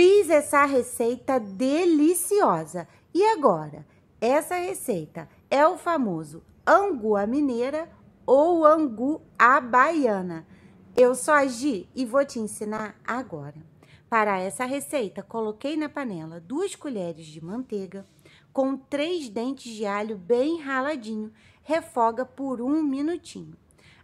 Fiz essa receita deliciosa. E agora? Essa receita é o famoso angu à mineira ou angu à baiana. Eu sou a Gi e vou te ensinar agora. Para essa receita, coloquei na panela duas colheres de manteiga com três dentes de alho bem raladinho. Refoga por um minutinho.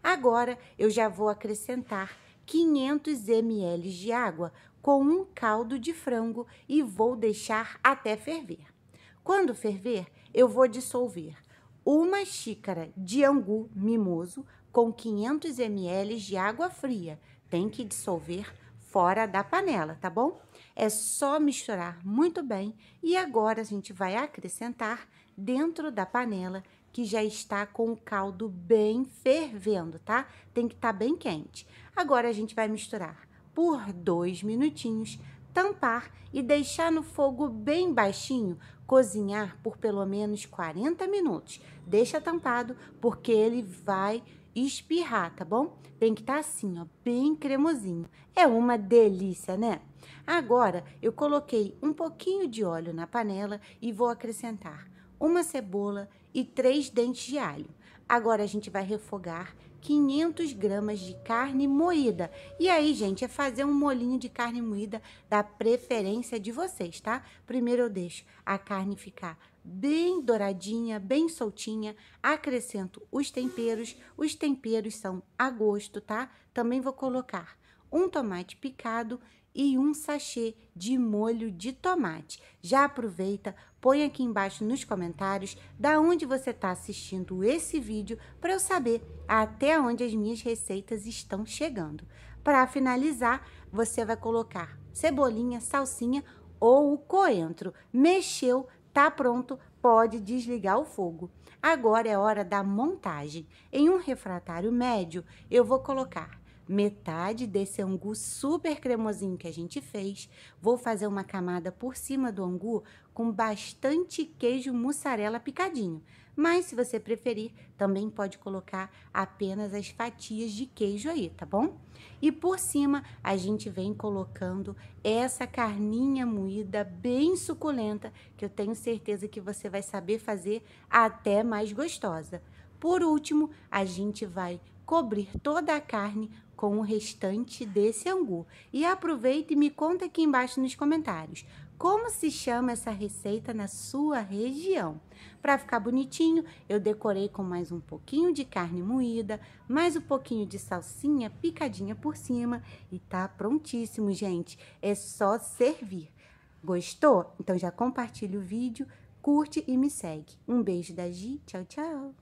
Agora eu já vou acrescentar 500 ml de água com um caldo de frango e vou deixar até ferver. Quando ferver, eu vou dissolver uma xícara de angu mimoso com 500 ml de água fria. Tem que dissolver fora da panela, tá bom? É só misturar muito bem e agora a gente vai acrescentar dentro da panela que já está com o caldo bem fervendo, tá? Tem que estar tá bem quente. Agora a gente vai misturar por dois minutinhos, tampar e deixar no fogo bem baixinho cozinhar por pelo menos 40 minutos. Deixa tampado porque ele vai espirrar, tá bom? Tem que estar tá assim, ó, bem cremosinho. É uma delícia, né? Agora eu coloquei um pouquinho de óleo na panela e vou acrescentar uma cebola e três dentes de alho. Agora a gente vai refogar 500 gramas de carne moída. E aí, gente, é fazer um molinho de carne moída da preferência de vocês, tá? Primeiro eu deixo a carne ficar bem douradinha, bem soltinha. Acrescento os temperos. Os temperos são a gosto, tá? Também vou colocar um tomate picado e um sachê de molho de tomate. Já aproveita, põe aqui embaixo nos comentários da onde você está assistindo esse vídeo para eu saber até onde as minhas receitas estão chegando. Para finalizar, você vai colocar cebolinha, salsinha ou o coentro. Mexeu, tá pronto, pode desligar o fogo. Agora é hora da montagem. Em um refratário médio, eu vou colocar metade desse angu super cremosinho que a gente fez. Vou fazer uma camada por cima do angu com bastante queijo mussarela picadinho. Mas se você preferir, também pode colocar apenas as fatias de queijo aí, tá bom? E por cima a gente vem colocando essa carninha moída bem suculenta, que eu tenho certeza que você vai saber fazer até mais gostosa. Por último, a gente vai cobrir toda a carne com o restante desse angu. E aproveita e me conta aqui embaixo nos comentários como se chama essa receita na sua região. Para ficar bonitinho, eu decorei com mais um pouquinho de carne moída, mais um pouquinho de salsinha picadinha por cima e tá prontíssimo, gente. É só servir. Gostou? Então já compartilha o vídeo, curte e me segue. Um beijo da Gi, tchau, tchau!